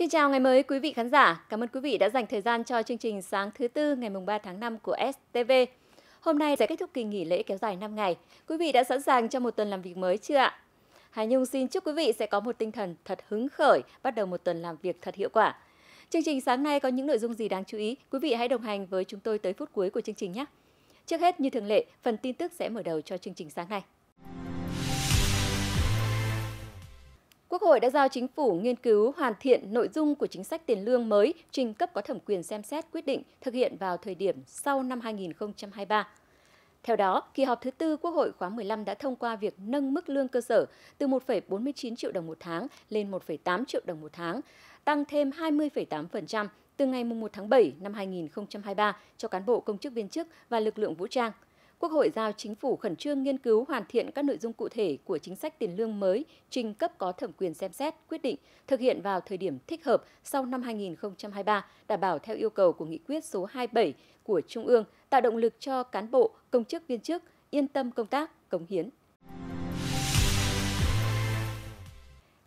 Xin chào ngày mới quý vị khán giả. Cảm ơn quý vị đã dành thời gian cho chương trình sáng thứ tư ngày mùng 3 tháng 5 của STV. Hôm nay sẽ kết thúc kỳ nghỉ lễ kéo dài 5 ngày. Quý vị đã sẵn sàng cho một tuần làm việc mới chưa ạ? Hà Nhung xin chúc quý vị sẽ có một tinh thần thật hứng khởi, bắt đầu một tuần làm việc thật hiệu quả. Chương trình sáng nay có những nội dung gì đáng chú ý? Quý vị hãy đồng hành với chúng tôi tới phút cuối của chương trình nhé. Trước hết, như thường lệ, phần tin tức sẽ mở đầu cho chương trình sáng nay. Quốc hội đã giao chính phủ nghiên cứu hoàn thiện nội dung của chính sách tiền lương mới trình cấp có thẩm quyền xem xét quyết định thực hiện vào thời điểm sau năm 2023. Theo đó, kỳ họp thứ tư Quốc hội khóa 15 đã thông qua việc nâng mức lương cơ sở từ 1,49 triệu đồng một tháng lên 1,8 triệu đồng một tháng, tăng thêm 20,8% từ ngày 1 tháng 7 năm 2023 cho cán bộ công chức viên chức và lực lượng vũ trang – Quốc hội giao chính phủ khẩn trương nghiên cứu hoàn thiện các nội dung cụ thể của chính sách tiền lương mới trình cấp có thẩm quyền xem xét, quyết định, thực hiện vào thời điểm thích hợp sau năm 2023, đảm bảo theo yêu cầu của nghị quyết số 27 của Trung ương, tạo động lực cho cán bộ, công chức viên chức yên tâm công tác, cống hiến.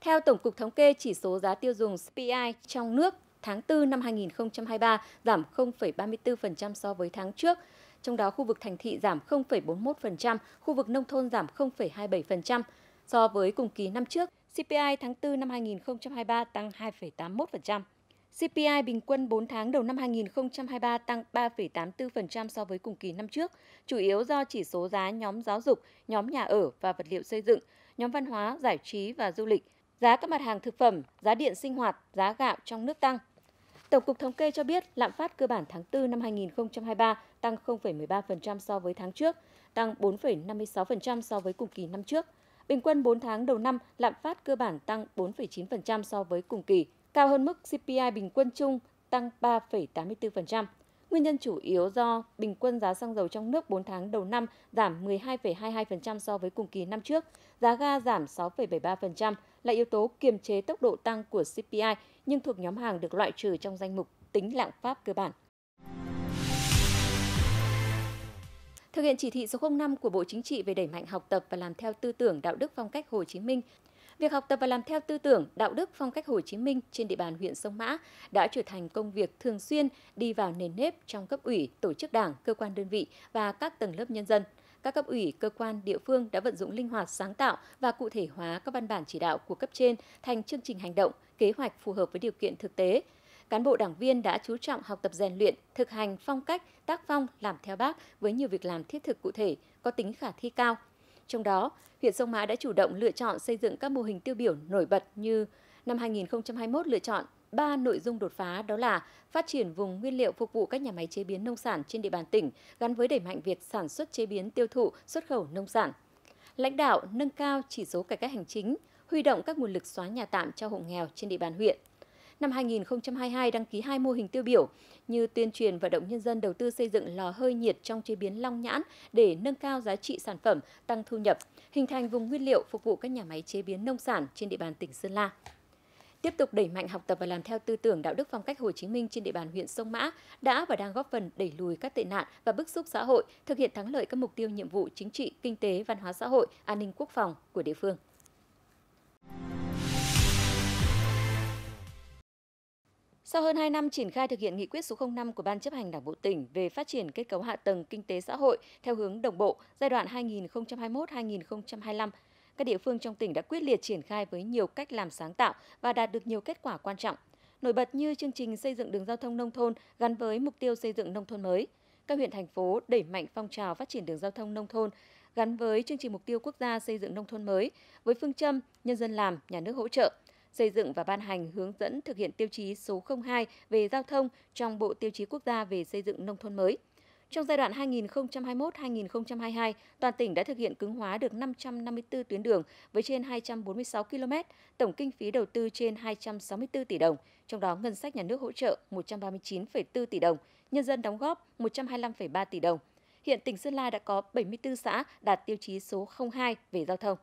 Theo Tổng cục Thống kê, chỉ số giá tiêu dùng CPI trong nước tháng 4 năm 2023 giảm 0,34% so với tháng trước trong đó khu vực thành thị giảm 0,41%, khu vực nông thôn giảm 0,27%. So với cùng kỳ năm trước, CPI tháng 4 năm 2023 tăng 2,81%. CPI bình quân 4 tháng đầu năm 2023 tăng 3,84% so với cùng kỳ năm trước, chủ yếu do chỉ số giá nhóm giáo dục, nhóm nhà ở và vật liệu xây dựng, nhóm văn hóa, giải trí và du lịch, giá các mặt hàng thực phẩm, giá điện sinh hoạt, giá gạo trong nước tăng. Tổng cục Thống kê cho biết lạm phát cơ bản tháng 4 năm 2023 tăng 0,13% so với tháng trước, tăng 4,56% so với cùng kỳ năm trước. Bình quân 4 tháng đầu năm, lạm phát cơ bản tăng 4,9% so với cùng kỳ, cao hơn mức CPI bình quân chung tăng 3,84%. Nguyên nhân chủ yếu do bình quân giá xăng dầu trong nước 4 tháng đầu năm giảm 12,22% so với cùng kỳ năm trước, giá ga giảm 6,73%, là yếu tố kiềm chế tốc độ tăng của CPI nhưng thuộc nhóm hàng được loại trừ trong danh mục tính lạm phát cơ bản. Thực hiện chỉ thị số 05 của Bộ Chính trị về đẩy mạnh học tập và làm theo tư tưởng đạo đức phong cách Hồ Chí Minh, việc học tập và làm theo tư tưởng đạo đức phong cách Hồ Chí Minh trên địa bàn huyện Sông Mã đã trở thành công việc thường xuyên đi vào nền nếp trong cấp ủy, tổ chức đảng, cơ quan đơn vị và các tầng lớp nhân dân – các cấp ủy, cơ quan, địa phương đã vận dụng linh hoạt sáng tạo và cụ thể hóa các văn bản chỉ đạo của cấp trên thành chương trình hành động, kế hoạch phù hợp với điều kiện thực tế. Cán bộ đảng viên đã chú trọng học tập rèn luyện, thực hành phong cách, tác phong làm theo bác với nhiều việc làm thiết thực cụ thể, có tính khả thi cao. Trong đó, huyện Sông Mã đã chủ động lựa chọn xây dựng các mô hình tiêu biểu nổi bật như năm 2021 lựa chọn ba nội dung đột phá đó là phát triển vùng nguyên liệu phục vụ các nhà máy chế biến nông sản trên địa bàn tỉnh gắn với đẩy mạnh việc sản xuất chế biến tiêu thụ xuất khẩu nông sản. Lãnh đạo nâng cao chỉ số cải cách hành chính, huy động các nguồn lực xóa nhà tạm cho hộ nghèo trên địa bàn huyện. Năm 2022 đăng ký hai mô hình tiêu biểu như tuyên truyền vận động nhân dân đầu tư xây dựng lò hơi nhiệt trong chế biến long nhãn để nâng cao giá trị sản phẩm, tăng thu nhập, hình thành vùng nguyên liệu phục vụ các nhà máy chế biến nông sản trên địa bàn tỉnh Sơn La tiếp tục đẩy mạnh học tập và làm theo tư tưởng đạo đức phong cách Hồ Chí Minh trên địa bàn huyện Sông Mã đã và đang góp phần đẩy lùi các tệ nạn và bức xúc xã hội, thực hiện thắng lợi các mục tiêu nhiệm vụ chính trị, kinh tế, văn hóa xã hội, an ninh quốc phòng của địa phương. Sau hơn 2 năm triển khai thực hiện nghị quyết số 05 của Ban chấp hành Đảng bộ tỉnh về phát triển kết cấu hạ tầng kinh tế xã hội theo hướng đồng bộ giai đoạn 2021-2025, các địa phương trong tỉnh đã quyết liệt triển khai với nhiều cách làm sáng tạo và đạt được nhiều kết quả quan trọng. Nổi bật như chương trình xây dựng đường giao thông nông thôn gắn với mục tiêu xây dựng nông thôn mới. Các huyện thành phố đẩy mạnh phong trào phát triển đường giao thông nông thôn gắn với chương trình mục tiêu quốc gia xây dựng nông thôn mới với phương châm nhân dân làm, nhà nước hỗ trợ xây dựng và ban hành hướng dẫn thực hiện tiêu chí số 02 về giao thông trong Bộ Tiêu chí Quốc gia về xây dựng nông thôn mới – trong giai đoạn 2021-2022, toàn tỉnh đã thực hiện cứng hóa được 554 tuyến đường với trên 246 km, tổng kinh phí đầu tư trên 264 tỷ đồng, trong đó ngân sách nhà nước hỗ trợ 139,4 tỷ đồng, nhân dân đóng góp 125,3 tỷ đồng. Hiện tỉnh Sơn La đã có 74 xã đạt tiêu chí số 02 về giao thông.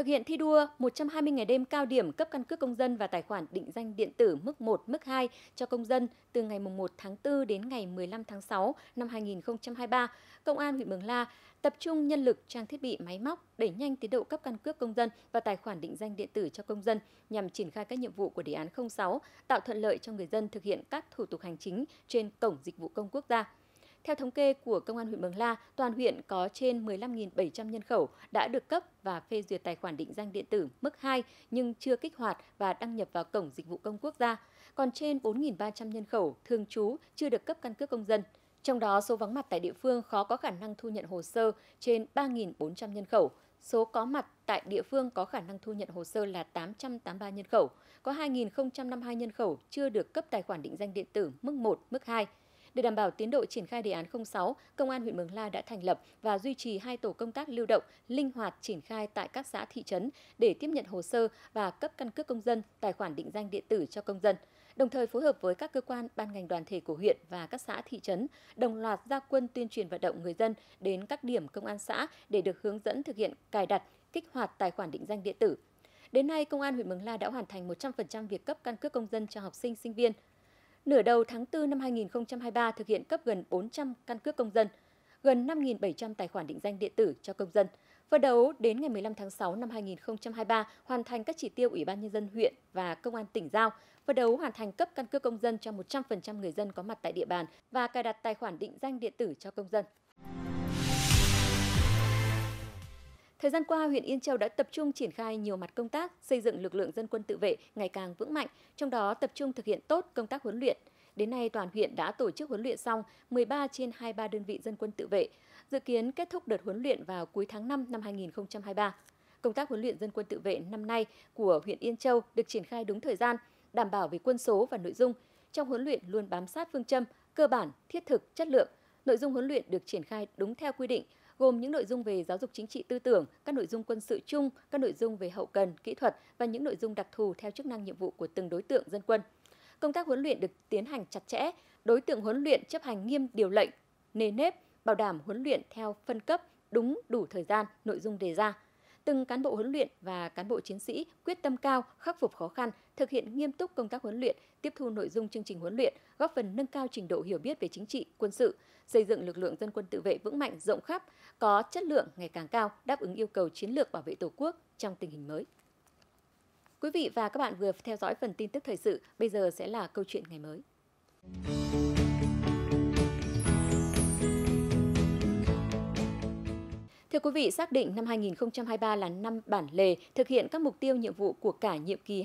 Thực hiện thi đua 120 ngày đêm cao điểm cấp căn cước công dân và tài khoản định danh điện tử mức 1, mức 2 cho công dân từ ngày 1 tháng 4 đến ngày 15 tháng 6 năm 2023, Công an huyện Mường La tập trung nhân lực, trang thiết bị, máy móc đẩy nhanh tiến độ cấp căn cước công dân và tài khoản định danh điện tử cho công dân nhằm triển khai các nhiệm vụ của đề án 06, tạo thuận lợi cho người dân thực hiện các thủ tục hành chính trên cổng dịch vụ công quốc gia. Theo thống kê của Công an huyện Mường La, toàn huyện có trên 15.700 nhân khẩu đã được cấp và phê duyệt tài khoản định danh điện tử mức 2 nhưng chưa kích hoạt và đăng nhập vào cổng dịch vụ công quốc gia. Còn trên 4.300 nhân khẩu thường trú chưa được cấp căn cước công dân. Trong đó, số vắng mặt tại địa phương khó có khả năng thu nhận hồ sơ trên 3.400 nhân khẩu, số có mặt tại địa phương có khả năng thu nhận hồ sơ là 883 nhân khẩu, có 2.052 nhân khẩu chưa được cấp tài khoản định danh điện tử mức 1, mức 2. Để đảm bảo tiến độ triển khai đề án 06, Công an huyện Mường La đã thành lập và duy trì hai tổ công tác lưu động, linh hoạt triển khai tại các xã thị trấn để tiếp nhận hồ sơ và cấp căn cước công dân, tài khoản định danh điện tử cho công dân. Đồng thời phối hợp với các cơ quan, ban ngành đoàn thể của huyện và các xã thị trấn đồng loạt ra quân tuyên truyền vận động người dân đến các điểm công an xã để được hướng dẫn thực hiện cài đặt, kích hoạt tài khoản định danh điện tử, Đến nay, Công an huyện Mường La đã hoàn thành 100% việc cấp căn cước công dân cho học sinh, sinh viên nửa đầu tháng 4 năm 2023 thực hiện cấp gần 400 căn cước công dân, gần 5.700 tài khoản định danh điện tử cho công dân. Phấn đấu đến ngày 15 tháng 6 năm 2023 hoàn thành các chỉ tiêu Ủy ban nhân dân huyện và công an tỉnh giao, phấn đấu hoàn thành cấp căn cước công dân cho 100% người dân có mặt tại địa bàn và cài đặt tài khoản định danh điện tử cho công dân. Thời gian qua, huyện Yên Châu đã tập trung triển khai nhiều mặt công tác, xây dựng lực lượng dân quân tự vệ ngày càng vững mạnh, trong đó tập trung thực hiện tốt công tác huấn luyện. Đến nay, toàn huyện đã tổ chức huấn luyện xong 13 trên 23 đơn vị dân quân tự vệ, dự kiến kết thúc đợt huấn luyện vào cuối tháng 5 năm 2023. Công tác huấn luyện dân quân tự vệ năm nay của huyện Yên Châu được triển khai đúng thời gian, đảm bảo về quân số và nội dung. Trong huấn luyện luôn bám sát phương châm cơ bản, thiết thực, chất lượng. Nội dung huấn luyện được triển khai đúng theo quy định, gồm những nội dung về giáo dục chính trị tư tưởng, các nội dung quân sự chung, các nội dung về hậu cần, kỹ thuật và những nội dung đặc thù theo chức năng nhiệm vụ của từng đối tượng dân quân. Công tác huấn luyện được tiến hành chặt chẽ, đối tượng huấn luyện chấp hành nghiêm điều lệnh, nề nếp, bảo đảm huấn luyện theo phân cấp, đúng đủ thời gian, nội dung đề ra từng cán bộ huấn luyện và cán bộ chiến sĩ quyết tâm cao, khắc phục khó khăn, thực hiện nghiêm túc công tác huấn luyện, tiếp thu nội dung chương trình huấn luyện, góp phần nâng cao trình độ hiểu biết về chính trị, quân sự, xây dựng lực lượng dân quân tự vệ vững mạnh, rộng khắp, có chất lượng ngày càng cao, đáp ứng yêu cầu chiến lược bảo vệ Tổ quốc trong tình hình mới. Quý vị và các bạn vừa theo dõi phần tin tức thời sự, bây giờ sẽ là câu chuyện ngày mới. Thưa quý vị, xác định năm 2023 là năm bản lề thực hiện các mục tiêu nhiệm vụ của cả nhiệm kỳ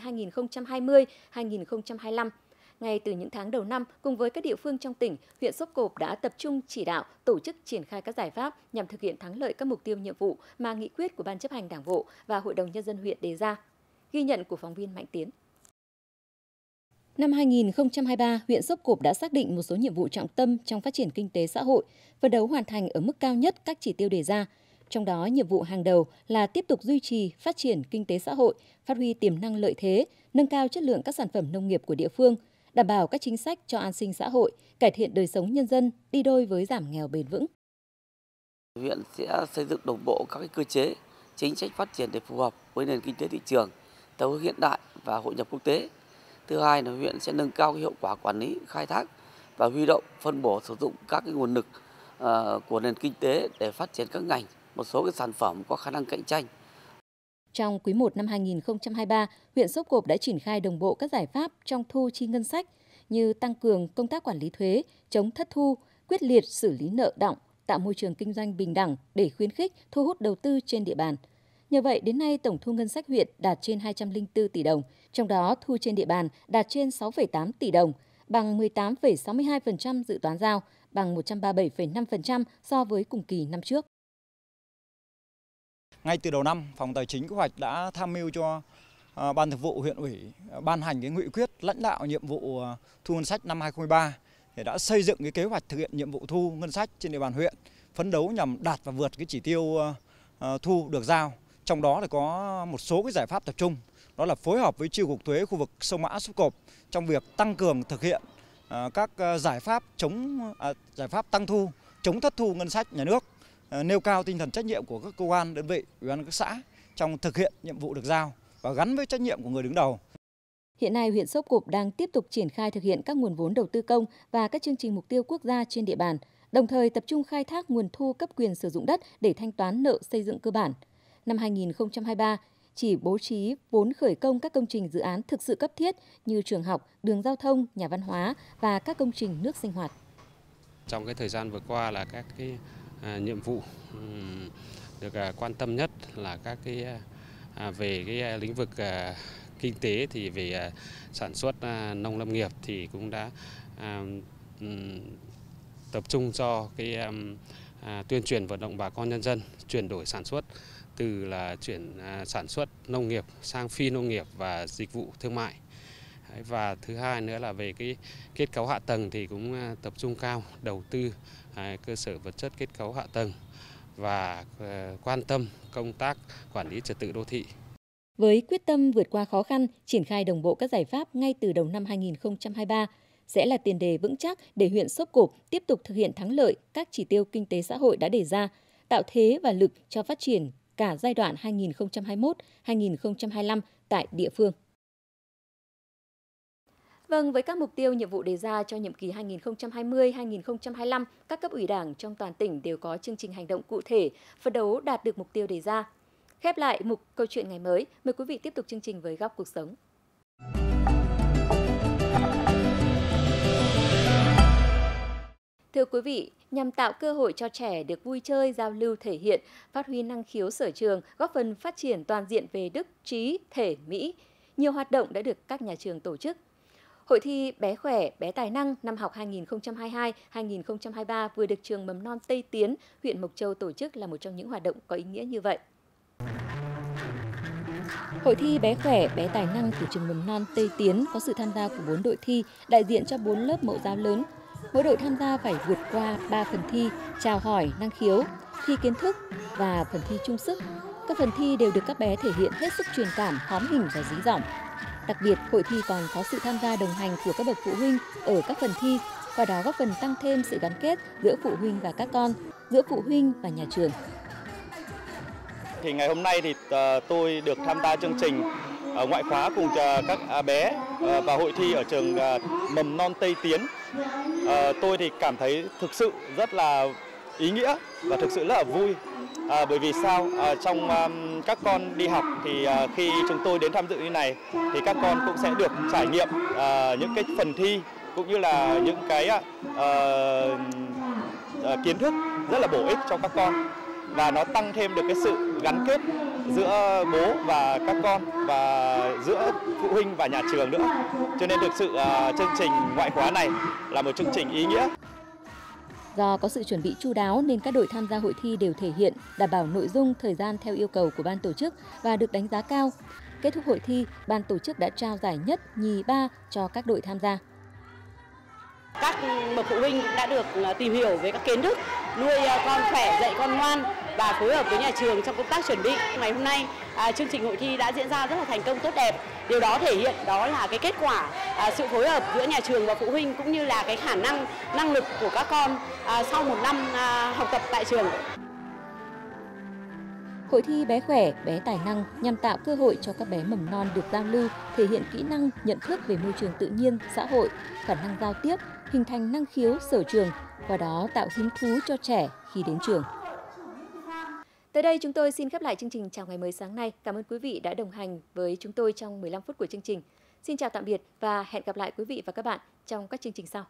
2020-2025. Ngay từ những tháng đầu năm, cùng với các địa phương trong tỉnh, huyện Sốp Cộp đã tập trung chỉ đạo, tổ chức triển khai các giải pháp nhằm thực hiện thắng lợi các mục tiêu nhiệm vụ mà nghị quyết của Ban chấp hành Đảng bộ và Hội đồng Nhân dân huyện đề ra. Ghi nhận của phóng viên Mạnh Tiến. Năm 2023, huyện Sốc Cộp đã xác định một số nhiệm vụ trọng tâm trong phát triển kinh tế xã hội, phấn đấu hoàn thành ở mức cao nhất các chỉ tiêu đề ra, trong đó nhiệm vụ hàng đầu là tiếp tục duy trì, phát triển kinh tế xã hội, phát huy tiềm năng lợi thế, nâng cao chất lượng các sản phẩm nông nghiệp của địa phương, đảm bảo các chính sách cho an sinh xã hội, cải thiện đời sống nhân dân đi đôi với giảm nghèo bền vững. Huyện sẽ xây dựng đồng bộ các cơ chế, chính sách phát triển để phù hợp với nền kinh tế thị trường tàu hiện đại và hội nhập quốc tế. Thứ hai là huyện sẽ nâng cao hiệu quả quản lý, khai thác và huy động, phân bổ sử dụng các nguồn lực Ờ, của nền kinh tế để phát triển các ngành, một số cái sản phẩm có khả năng cạnh tranh. Trong quý 1 năm 2023, huyện Sốc Cộp đã triển khai đồng bộ các giải pháp trong thu chi ngân sách như tăng cường công tác quản lý thuế, chống thất thu, quyết liệt xử lý nợ động, tạo môi trường kinh doanh bình đẳng để khuyến khích thu hút đầu tư trên địa bàn. Nhờ vậy, đến nay tổng thu ngân sách huyện đạt trên 204 tỷ đồng, trong đó thu trên địa bàn đạt trên 6,8 tỷ đồng, bằng 18,62% dự toán giao, bằng 137,5% so với cùng kỳ năm trước. Ngay từ đầu năm, Phòng Tài chính Kế hoạch đã tham mưu cho ờ, Ban Thường vụ huyện ủy ban hành cái nghị quyết lãnh đạo nhiệm vụ ờ, thu ngân sách năm 2023 để đã xây dựng cái kế hoạch thực hiện nhiệm vụ thu ngân sách trên địa bàn huyện, phấn đấu nhằm đạt và vượt cái chỉ tiêu ờ, thu được giao. Trong đó là có một số cái giải pháp tập trung, đó là phối hợp với Chi cục thuế khu vực sông Mã Súc Cộp trong việc tăng cường thực hiện Ờ, các ờ, giải pháp chống à, giải pháp tăng thu, chống thất thu ngân sách nhà nước, à, nêu cao tinh thần trách nhiệm của các cơ quan đơn vị, ủy ban các xã trong thực hiện nhiệm vụ được giao và gắn với trách nhiệm của người đứng đầu. Hiện nay, huyện Sốc Cộp đang tiếp tục triển khai thực hiện các nguồn vốn đầu tư công và các chương trình mục tiêu quốc gia trên địa bàn, đồng thời tập trung khai thác nguồn thu cấp quyền sử dụng đất để thanh toán nợ xây dựng cơ bản. Năm 2023, chỉ bố trí vốn khởi công các công trình dự án thực sự cấp thiết như trường học, đường giao thông, nhà văn hóa và các công trình nước sinh hoạt. Trong cái thời gian vừa qua là các cái à, nhiệm vụ được à, quan tâm nhất là các cái à, về cái lĩnh vực kinh tế thì về sản xuất nông lâm nghiệp thì cũng đã tập trung cho cái tuyên truyền vận động bà con nhân dân chuyển đổi sản xuất từ là chuyển à, sản xuất nông nghiệp sang phi nông nghiệp và dịch vụ thương mại và thứ hai nữa là về cái kết cấu hạ tầng thì cũng à, tập trung cao đầu tư à, cơ sở vật chất kết cấu hạ tầng và quan tâm công tác quản lý trật tự đô thị. Với quyết tâm vượt qua khó khăn, triển khai đồng bộ các giải pháp ngay từ đầu năm 2023 sẽ là tiền đề vững chắc để huyện Sốp Cộp tiếp tục thực hiện thắng lợi các chỉ tiêu kinh tế xã hội đã đề ra, tạo thế và lực cho phát triển cả giai đoạn 2021-2025 tại địa phương. Vâng, với các mục tiêu nhiệm vụ đề ra cho nhiệm kỳ 2020-2025, các cấp ủy đảng trong toàn tỉnh đều có chương trình hành động cụ thể, phấn đấu đạt được mục tiêu đề ra. Khép lại mục câu chuyện ngày mới, mời quý vị tiếp tục chương trình với góc cuộc sống. Thưa quý vị, nhằm tạo cơ hội cho trẻ được vui chơi, giao lưu, thể hiện, phát huy năng khiếu sở trường, góp phần phát triển toàn diện về đức, trí, thể, mỹ, nhiều hoạt động đã được các nhà trường tổ chức. Hội thi Bé Khỏe, Bé Tài Năng năm học 2022-2023 vừa được trường Mầm non Tây Tiến, huyện Mộc Châu tổ chức là một trong những hoạt động có ý nghĩa như vậy. Hội thi Bé Khỏe, Bé Tài Năng của trường Mầm non Tây Tiến có sự tham gia của 4 đội thi, đại diện cho 4 lớp mẫu giáo lớn, mỗi đội tham gia phải vượt qua 3 phần thi chào hỏi năng khiếu, thi kiến thức và phần thi trung sức. Các phần thi đều được các bé thể hiện hết sức truyền cảm, hóm hình và dí dỏm. Đặc biệt, hội thi còn có sự tham gia đồng hành của các bậc phụ huynh ở các phần thi, qua đó góp phần tăng thêm sự gắn kết giữa phụ huynh và các con, giữa phụ huynh và nhà trường. Thì ngày hôm nay thì ờ, tôi được tham gia chương trình ờ, ngoại khóa cùng ờ, các à, bé Ờ, và hội thi ở trường à, mầm non Tây Tiến. Ờ, tôi thì cảm thấy thực sự rất là ý nghĩa và thực sự rất là vui À, bởi vì sao à, trong um, các con đi học thì uh, khi chúng tôi đến tham dự như này thì các con cũng sẽ được trải nghiệm uh, những cái phần thi cũng như là những cái uh, uh, kiến thức rất là bổ ích cho các con và nó tăng thêm được cái sự gắn kết giữa bố và các con và giữa phụ huynh và nhà trường nữa. Cho nên thực sự à, chương trình ngoại khóa này là một chương trình ý nghĩa. Do có sự chuẩn bị chu đáo nên các đội tham gia hội thi đều thể hiện, đảm bảo nội dung, thời gian theo yêu cầu của ban tổ chức và được đánh giá cao. Kết thúc hội thi, ban tổ chức đã trao giải nhất, nhì, ba cho các đội tham gia. Các bậc phụ huynh đã được à, tìm hiểu về các kiến thức nuôi à, con khỏe, dạy con ngoan và phối hợp với nhà trường trong công tác chuẩn bị. Ngày hôm nay à, chương trình hội thi đã diễn ra rất là thành công tốt đẹp. Điều đó thể hiện đó là cái kết quả à, sự phối hợp giữa nhà trường và phụ huynh cũng như là cái khả năng năng lực của các con à, sau một năm học tập tại trường. Hội thi bé khỏe, bé tài năng nhằm tạo cơ hội cho các bé mầm non được giao lưu, thể hiện kỹ năng, nhận thức về môi trường tự nhiên, xã hội, khả năng giao tiếp, hình thành năng khiếu sở trường, qua đó tạo hứng thú cho trẻ khi đến trường. Tới đây chúng tôi xin khép lại chương trình Chào ngày mới sáng nay. Cảm ơn quý vị đã đồng hành với chúng tôi trong 15 phút của chương trình. Xin chào tạm biệt và hẹn gặp lại quý vị và các bạn trong các chương trình sau.